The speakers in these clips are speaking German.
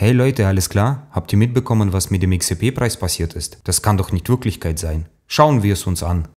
Hey Leute, alles klar? Habt ihr mitbekommen, was mit dem XCP-Preis passiert ist? Das kann doch nicht Wirklichkeit sein. Schauen wir es uns an.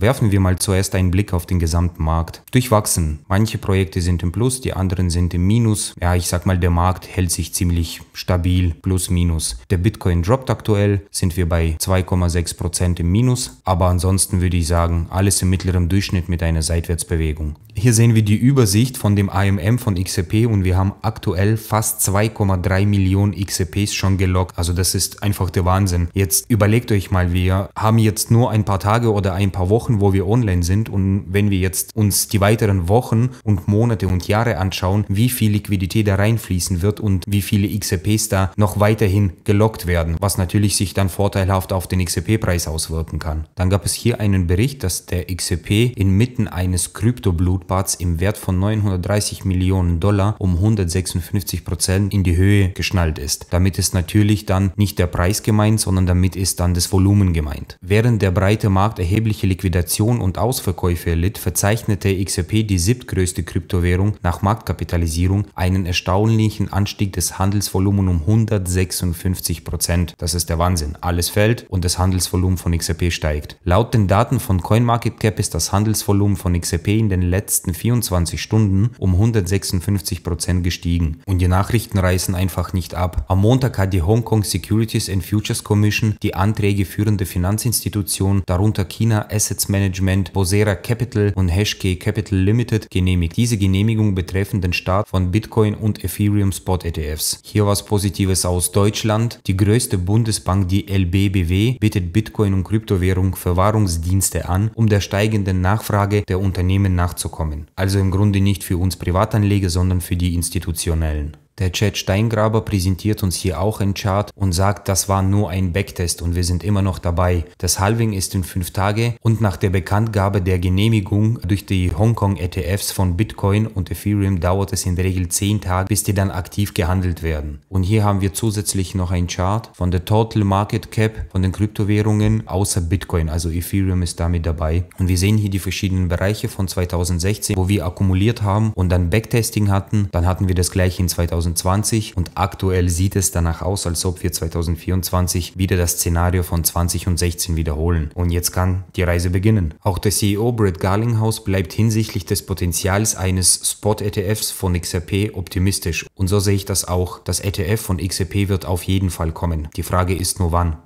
Werfen wir mal zuerst einen Blick auf den gesamten Markt. Durchwachsen. Manche Projekte sind im Plus, die anderen sind im Minus. Ja, ich sag mal, der Markt hält sich ziemlich stabil, plus minus. Der Bitcoin droppt aktuell, sind wir bei 2,6% im Minus. Aber ansonsten würde ich sagen, alles im mittleren Durchschnitt mit einer Seitwärtsbewegung. Hier sehen wir die Übersicht von dem AMM von XRP und wir haben aktuell fast 2,3 Millionen XRPs schon gelockt. Also das ist einfach der Wahnsinn. Jetzt überlegt euch mal, wir haben jetzt nur ein paar Tage oder ein paar Wochen Wochen, wo wir online sind und wenn wir jetzt uns die weiteren Wochen und Monate und Jahre anschauen, wie viel Liquidität da reinfließen wird und wie viele XRPs e da noch weiterhin gelockt werden, was natürlich sich dann vorteilhaft auf den XRP-Preis e auswirken kann. Dann gab es hier einen Bericht, dass der XRP e inmitten eines Krypto-Blutbads im Wert von 930 Millionen Dollar um 156 Prozent in die Höhe geschnallt ist. Damit ist natürlich dann nicht der Preis gemeint, sondern damit ist dann das Volumen gemeint. Während der breite Markt erhebliche Liquidität Liquidation und Ausverkäufe erlitt, verzeichnete XRP, die siebtgrößte Kryptowährung nach Marktkapitalisierung, einen erstaunlichen Anstieg des Handelsvolumen um 156 Prozent. Das ist der Wahnsinn. Alles fällt und das Handelsvolumen von XRP steigt. Laut den Daten von CoinMarketCap ist das Handelsvolumen von XRP in den letzten 24 Stunden um 156 Prozent gestiegen. Und die Nachrichten reißen einfach nicht ab. Am Montag hat die Hong Kong Securities and Futures Commission die Anträge führende Finanzinstitutionen, darunter China Assets Management Bosera Capital und Hashkey Capital Limited genehmigt. Diese Genehmigung betreffen den Start von Bitcoin und Ethereum Spot ETFs. Hier was Positives aus Deutschland. Die größte Bundesbank, die LBBW, bietet Bitcoin und Kryptowährung Verwahrungsdienste an, um der steigenden Nachfrage der Unternehmen nachzukommen. Also im Grunde nicht für uns Privatanleger, sondern für die institutionellen. Der Chat Steingraber präsentiert uns hier auch einen Chart und sagt, das war nur ein Backtest und wir sind immer noch dabei. Das Halving ist in fünf Tage und nach der Bekanntgabe der Genehmigung durch die Hongkong ETFs von Bitcoin und Ethereum dauert es in der Regel zehn Tage, bis die dann aktiv gehandelt werden. Und hier haben wir zusätzlich noch einen Chart von der Total Market Cap von den Kryptowährungen außer Bitcoin, also Ethereum ist damit dabei. Und wir sehen hier die verschiedenen Bereiche von 2016, wo wir akkumuliert haben und dann Backtesting hatten. Dann hatten wir das gleiche in 2016 2020 und aktuell sieht es danach aus, als ob wir 2024 wieder das Szenario von 2016 wiederholen. Und jetzt kann die Reise beginnen. Auch der CEO Brett Garlinghouse bleibt hinsichtlich des Potenzials eines Spot-ETFs von XRP optimistisch. Und so sehe ich das auch. Das ETF von XRP wird auf jeden Fall kommen. Die Frage ist nur wann.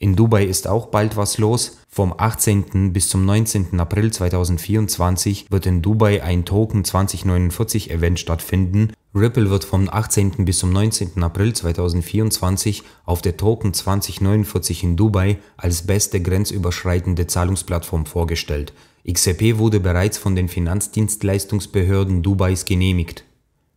In Dubai ist auch bald was los. Vom 18. bis zum 19. April 2024 wird in Dubai ein Token 2049 Event stattfinden. Ripple wird vom 18. bis zum 19. April 2024 auf der Token 2049 in Dubai als beste grenzüberschreitende Zahlungsplattform vorgestellt. XRP wurde bereits von den Finanzdienstleistungsbehörden Dubais genehmigt.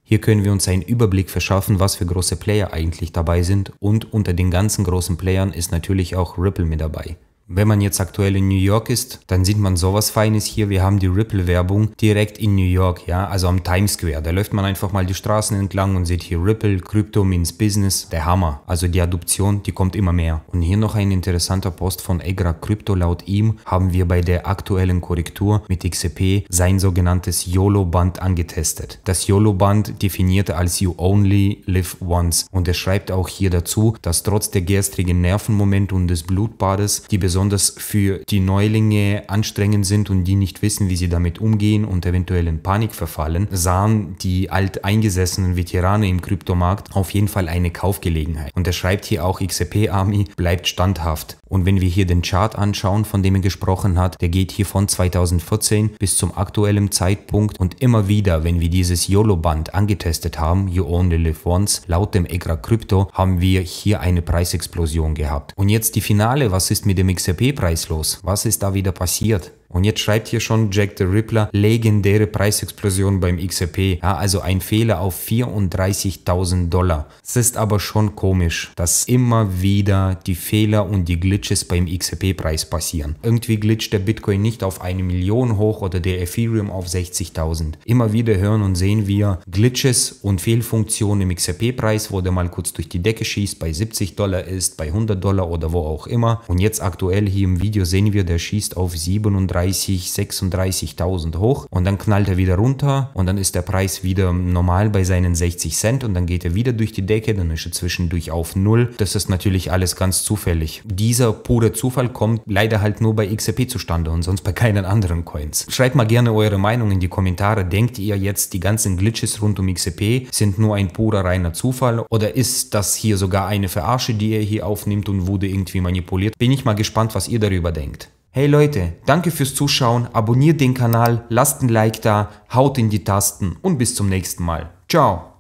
Hier können wir uns einen Überblick verschaffen, was für große Player eigentlich dabei sind und unter den ganzen großen Playern ist natürlich auch Ripple mit dabei. Wenn man jetzt aktuell in New York ist, dann sieht man sowas Feines hier. Wir haben die Ripple-Werbung direkt in New York, ja, also am Times Square. Da läuft man einfach mal die Straßen entlang und sieht hier Ripple, Crypto means Business, der Hammer. Also die Adoption, die kommt immer mehr. Und hier noch ein interessanter Post von Egra Crypto. Laut ihm haben wir bei der aktuellen Korrektur mit XCP sein sogenanntes YOLO-Band angetestet. Das YOLO-Band definiert als You Only Live Once. Und er schreibt auch hier dazu, dass trotz der gestrigen Nervenmomente und des Blutbades die besondere besonders für die Neulinge anstrengend sind und die nicht wissen, wie sie damit umgehen und eventuell in Panik verfallen, sahen die alteingesessenen Veteranen im Kryptomarkt auf jeden Fall eine Kaufgelegenheit. Und er schreibt hier auch, XRP Army bleibt standhaft. Und wenn wir hier den Chart anschauen, von dem er gesprochen hat, der geht hier von 2014 bis zum aktuellen Zeitpunkt und immer wieder, wenn wir dieses YOLO-Band angetestet haben, You Only Live Once, laut dem EGRA Crypto, haben wir hier eine Preisexplosion gehabt. Und jetzt die Finale, was ist mit dem XRP EZB-Preis Was ist da wieder passiert? Und jetzt schreibt hier schon Jack the Rippler, legendäre Preisexplosion beim XRP. Ja, also ein Fehler auf 34.000 Dollar. Es ist aber schon komisch, dass immer wieder die Fehler und die Glitches beim XRP-Preis passieren. Irgendwie glitscht der Bitcoin nicht auf eine Million hoch oder der Ethereum auf 60.000. Immer wieder hören und sehen wir Glitches und Fehlfunktionen im XRP-Preis, wo der mal kurz durch die Decke schießt, bei 70 Dollar ist, bei 100 Dollar oder wo auch immer. Und jetzt aktuell hier im Video sehen wir, der schießt auf 37 35, 36.000 hoch und dann knallt er wieder runter und dann ist der Preis wieder normal bei seinen 60 Cent und dann geht er wieder durch die Decke, dann ist er zwischendurch auf Null. Das ist natürlich alles ganz zufällig. Dieser pure Zufall kommt leider halt nur bei XRP zustande und sonst bei keinen anderen Coins. Schreibt mal gerne eure Meinung in die Kommentare. Denkt ihr jetzt, die ganzen Glitches rund um XRP sind nur ein purer reiner Zufall oder ist das hier sogar eine Verarsche, die ihr hier aufnimmt und wurde irgendwie manipuliert? Bin ich mal gespannt, was ihr darüber denkt. Hey Leute, danke fürs Zuschauen, abonniert den Kanal, lasst ein Like da, haut in die Tasten und bis zum nächsten Mal. Ciao!